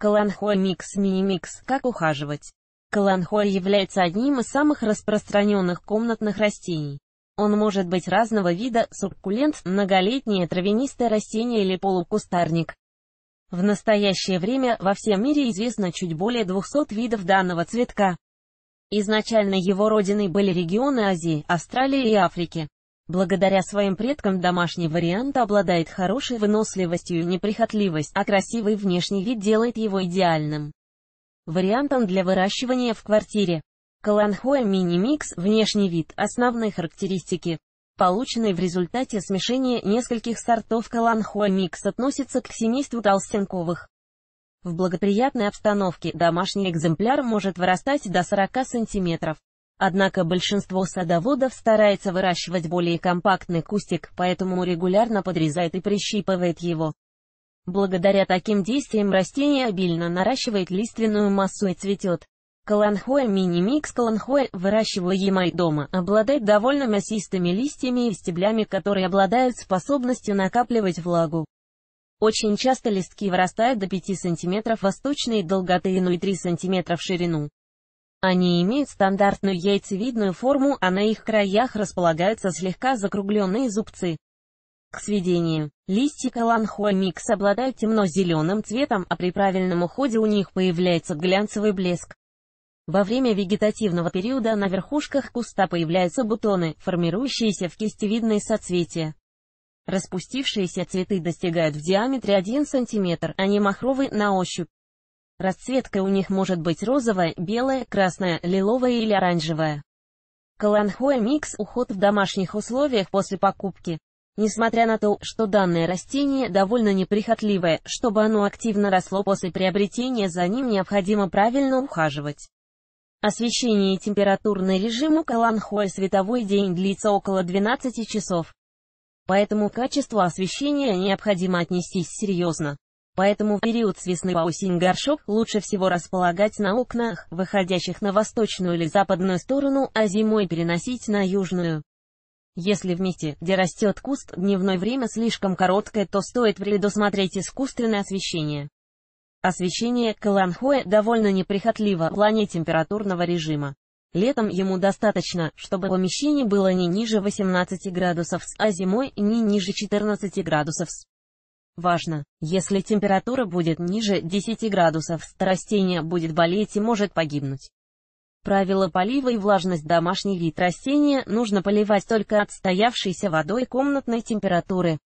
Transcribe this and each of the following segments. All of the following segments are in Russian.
Каланхой микс мини-микс, как ухаживать. Каланхой является одним из самых распространенных комнатных растений. Он может быть разного вида, суккулент, многолетнее травянистое растение или полукустарник. В настоящее время во всем мире известно чуть более 200 видов данного цветка. Изначально его родиной были регионы Азии, Австралии и Африки. Благодаря своим предкам домашний вариант обладает хорошей выносливостью и неприхотливость, а красивый внешний вид делает его идеальным вариантом для выращивания в квартире. Каланхоя мини-микс – внешний вид, основные характеристики. Полученный в результате смешения нескольких сортов каланхоя микс относится к семейству толстенковых. В благоприятной обстановке домашний экземпляр может вырастать до 40 сантиметров. Однако большинство садоводов старается выращивать более компактный кустик, поэтому регулярно подрезает и прищипывает его. Благодаря таким действиям растение обильно наращивает лиственную массу и цветет. Каланхоя мини-микс Каланхоя, выращиваемой дома, обладает довольно мясистыми листьями и стеблями, которые обладают способностью накапливать влагу. Очень часто листки вырастают до 5 см восточной долготы и 3 см в ширину. Они имеют стандартную яйцевидную форму, а на их краях располагаются слегка закругленные зубцы. К сведению, листья каланхоа микс обладают темно-зеленым цветом, а при правильном уходе у них появляется глянцевый блеск. Во время вегетативного периода на верхушках куста появляются бутоны, формирующиеся в кистевидные соцветия. Распустившиеся цветы достигают в диаметре 1 см, они а махровы на ощупь. Расцветка у них может быть розовая, белая, красная, лиловая или оранжевая. Каланхоэ микс – уход в домашних условиях после покупки. Несмотря на то, что данное растение довольно неприхотливое, чтобы оно активно росло после приобретения, за ним необходимо правильно ухаживать. Освещение и температурный режим у Каланхоэ световой день длится около 12 часов. Поэтому качество освещения необходимо отнестись серьезно. Поэтому в период с весны по осень горшок лучше всего располагать на окнах, выходящих на восточную или западную сторону, а зимой переносить на южную. Если в месте, где растет куст, дневное время слишком короткое, то стоит предусмотреть искусственное освещение. Освещение Каланхоя довольно неприхотливо в плане температурного режима. Летом ему достаточно, чтобы помещение было не ниже 18 градусов, а зимой не ниже 14 градусов. Важно, если температура будет ниже 10 градусов, растение будет болеть и может погибнуть. Правила полива и влажность домашний вид растения нужно поливать только отстоявшейся водой комнатной температуры.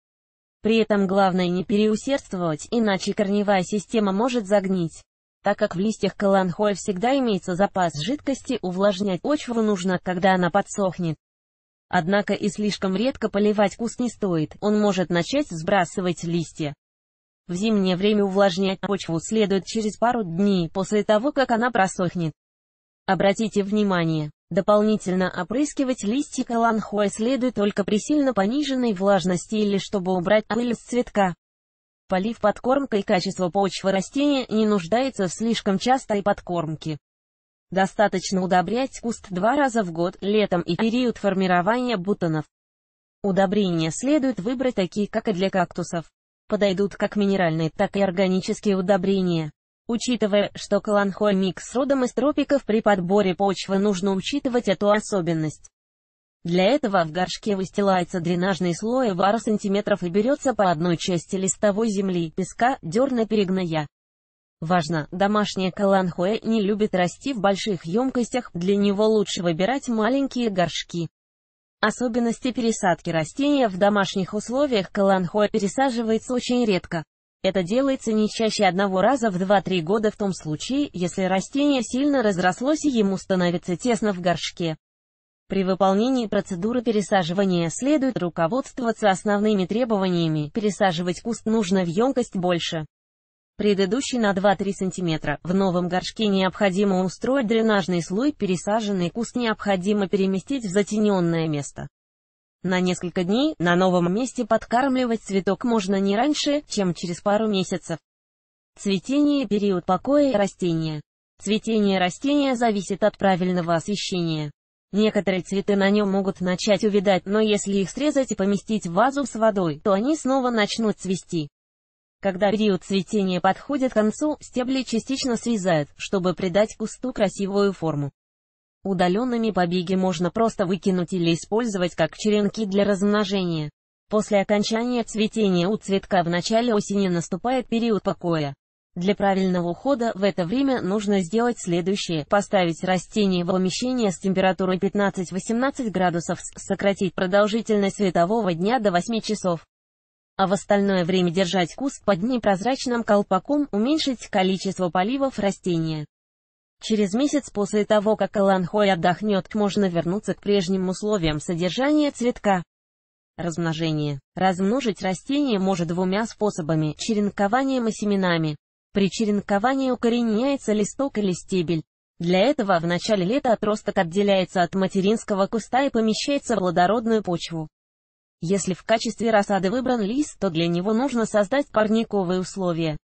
При этом главное не переусердствовать, иначе корневая система может загнить. Так как в листьях каланхоя всегда имеется запас жидкости, увлажнять почву нужно, когда она подсохнет. Однако и слишком редко поливать куст не стоит, он может начать сбрасывать листья. В зимнее время увлажнять почву следует через пару дней после того, как она просохнет. Обратите внимание, дополнительно опрыскивать листья ланхуа следует только при сильно пониженной влажности или чтобы убрать пыль с цветка. Полив подкормкой качество почвы растения не нуждается в слишком частой подкормке. Достаточно удобрять куст два раза в год, летом и период формирования бутонов. Удобрения следует выбрать такие, как и для кактусов. Подойдут как минеральные, так и органические удобрения. Учитывая, что каланхой микс родом из тропиков при подборе почвы нужно учитывать эту особенность. Для этого в горшке выстилается дренажный слой в сантиметров и берется по одной части листовой земли, песка, дерна перегноя. Важно, домашняя каланхоэ не любит расти в больших емкостях, для него лучше выбирать маленькие горшки. Особенности пересадки растения в домашних условиях каланхоэ пересаживается очень редко. Это делается не чаще одного раза в 2-3 года в том случае, если растение сильно разрослось и ему становится тесно в горшке. При выполнении процедуры пересаживания следует руководствоваться основными требованиями, пересаживать куст нужно в емкость больше предыдущий на 2-3 см. В новом горшке необходимо устроить дренажный слой, пересаженный куст необходимо переместить в затененное место. На несколько дней на новом месте подкармливать цветок можно не раньше, чем через пару месяцев. Цветение – период покоя растения. Цветение растения зависит от правильного освещения. Некоторые цветы на нем могут начать увядать, но если их срезать и поместить в вазу с водой, то они снова начнут цвести. Когда период цветения подходит к концу, стебли частично срезают, чтобы придать кусту красивую форму. Удаленными побеги можно просто выкинуть или использовать как черенки для размножения. После окончания цветения у цветка в начале осени наступает период покоя. Для правильного ухода в это время нужно сделать следующее. Поставить растение в помещение с температурой 15-18 градусов, сократить продолжительность светового дня до 8 часов а в остальное время держать куст под непрозрачным колпаком, уменьшить количество поливов растения. Через месяц после того, как Аланхой отдохнет, можно вернуться к прежним условиям содержания цветка. Размножение. Размножить растение может двумя способами – черенкованием и семенами. При черенковании укореняется листок или стебель. Для этого в начале лета отросток отделяется от материнского куста и помещается в плодородную почву. Если в качестве рассады выбран лис, то для него нужно создать парниковые условия.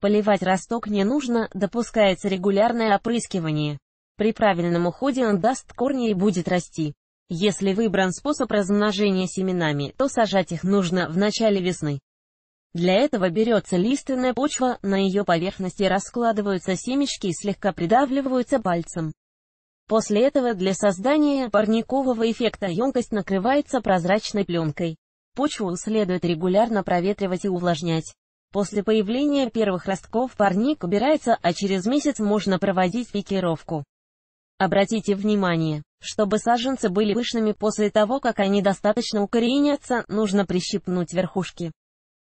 Поливать росток не нужно, допускается регулярное опрыскивание. При правильном уходе он даст корни и будет расти. Если выбран способ размножения семенами, то сажать их нужно в начале весны. Для этого берется лиственная почва, на ее поверхности раскладываются семечки и слегка придавливаются пальцем. После этого для создания парникового эффекта емкость накрывается прозрачной пленкой. Почву следует регулярно проветривать и увлажнять. После появления первых ростков парник убирается, а через месяц можно проводить пикировку. Обратите внимание, чтобы саженцы были пышными после того, как они достаточно укоренятся, нужно прищипнуть верхушки.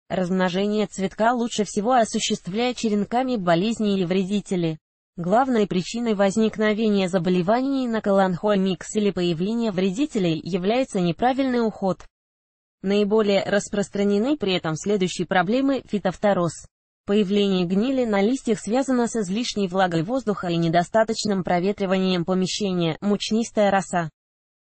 Размножение цветка лучше всего осуществляя черенками болезни и вредители. Главной причиной возникновения заболеваний на колонхомикс или появления вредителей является неправильный уход. Наиболее распространены при этом следующие проблемы фитофтороз. Появление гнили на листьях связано с излишней влагой воздуха и недостаточным проветриванием помещения, мучнистая роса.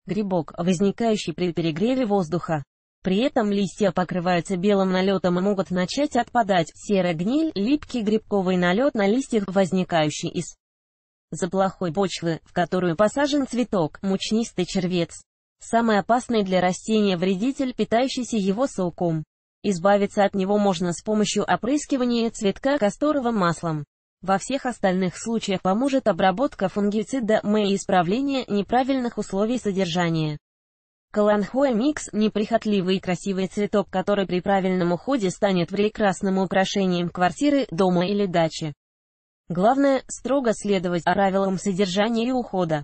Грибок, возникающий при перегреве воздуха. При этом листья покрываются белым налетом и могут начать отпадать. Серая гниль – липкий грибковый налет на листьях, возникающий из за плохой почвы, в которую посажен цветок, мучнистый червец. Самый опасный для растения вредитель, питающийся его соком. Избавиться от него можно с помощью опрыскивания цветка касторовым маслом. Во всех остальных случаях поможет обработка фунгицида МЭ и исправление неправильных условий содержания. Каланхоэ микс – неприхотливый и красивый цветок, который при правильном уходе станет прекрасным украшением квартиры, дома или дачи. Главное – строго следовать правилам содержания и ухода.